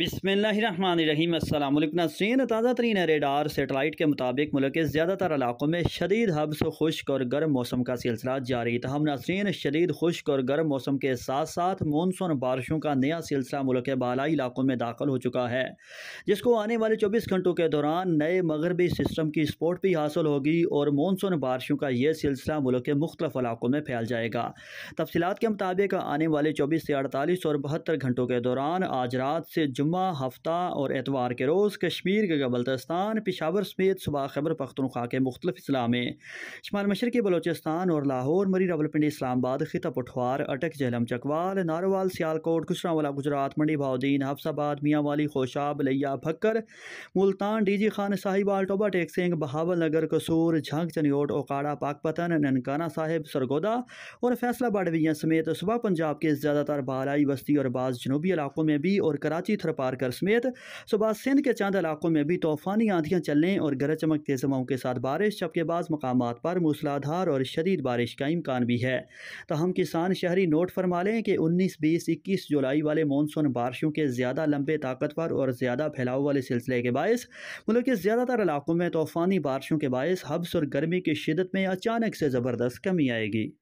बिसमीम अल्लाम नासरीन ताज़ा तरीन रेडार सेटेलाइट के मुताबिक मुल्क के ज़्यादातर इलाकों में शदीद हब्स खुश्क और गर्म मौसम का सिलसिला जारी तहम नासरीन शदीद खुश्क और गर्म मौसम के साथ साथ मानसून बारिशों का नया सिलसिला मुल्क के बालाई इलाकों में दाखिल हो चुका है जिसको आने वाले चौबीस घंटों के दौरान नए मगरबी सिस्टम की स्पोर्ट भी हासिल होगी और मानसून बारिशों का यह सिलसिला मुल्क के मुख्तफ इलाकों में फैल जाएगा तफसीत के मुताबिक आने वाले चौबीस से अड़तालीस और बहत्तर घंटों के दौरान आज रात से जुम्मा हफ्ता और एतवार के रोज़ कश्मीर के बल्तस्तान पिशावर समेत सुबह खबर पख्तनख्वा के मुख्तलिफ इस्लाम में शुमाल मशरक़ बलोचिस्तान और लाहौर मरी रावलपिंडी इस्लामाबाद खिता पठवार अटक जहलम चकवाल नारोवाल सियालकोट कुशरावाला गुजरात मंडी भाउद्दीन हफ्साबाद मियाँ वाली खोशा लिया भक्कर मुल्तान डी जी खान साहिबाल टोबा टेक सिंह बहावल नगर कसूर झंग चनियोट ओकाड़ा पाकपतन ननकाना साहिब सरगोदा और बाडविया समेत सुबह पंजाब के ज़्यादातर बालाई बस्ती और बाज़ जनूबी इलाकों में भी और कराची थर और समेत सुबह सिंध के चंद इलाकों में भी तूफानी आंधियाँ चलने और गरज चमक तेज हवाओं के साथ बारिश जबकि बाज़ मकाम पर मूसलाधार और शदीद बारिश का इम्कान भी है तहम किसान शहरी नोट फरमा लें कि उन्नीस बीस इक्कीस जुलाई वाले मानसून बारिशों के ज़्यादा लंबे ताकतवर और ज़्यादा फैलाव वाले सिलसिले के बायस मुल्क के ज़्यादातर इलाकों में तूफानी बारिशों के बायस हब्स और गर्मी की शिदत में अचानक से ज़बरदस्त कमी आएगी